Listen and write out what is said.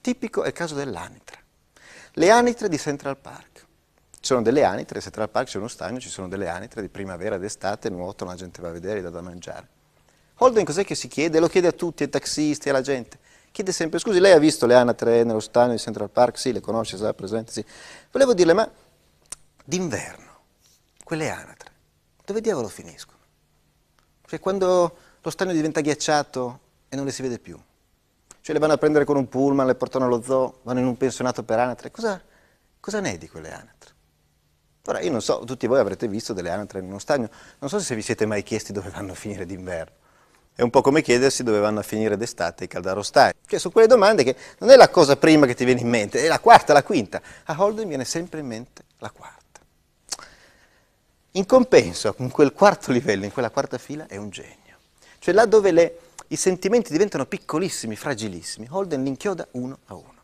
Tipico è il caso dell'anitra. Le anitre di Central Park. Ci sono delle anitre, a Central Park c'è uno stagno, ci sono delle anitre di primavera ed estate, nuotano, la gente va a vedere, dà da mangiare. Holden cos'è che si chiede? Lo chiede a tutti, ai taxisti, alla gente. Chiede sempre, scusi, lei ha visto le anatre nello stagno di Central Park? Sì, le conosce, sarà presente, sì. Volevo dirle, ma d'inverno, quelle anatre, dove diavolo finiscono? Cioè quando lo stagno diventa ghiacciato e non le si vede più, cioè le vanno a prendere con un pullman, le portano allo zoo, vanno in un pensionato per anatre, cosa, cosa ne è di quelle anatre? Ora io non so, tutti voi avrete visto delle anatre in uno stagno, non so se vi siete mai chiesti dove vanno a finire d'inverno, è un po' come chiedersi dove vanno a finire d'estate i caldarostai, cioè sono quelle domande che non è la cosa prima che ti viene in mente, è la quarta, la quinta, a Holden viene sempre in mente la quarta. In compenso, in quel quarto livello, in quella quarta fila, è un genio. Cioè là dove le i sentimenti diventano piccolissimi, fragilissimi. Holden li inchioda uno a uno.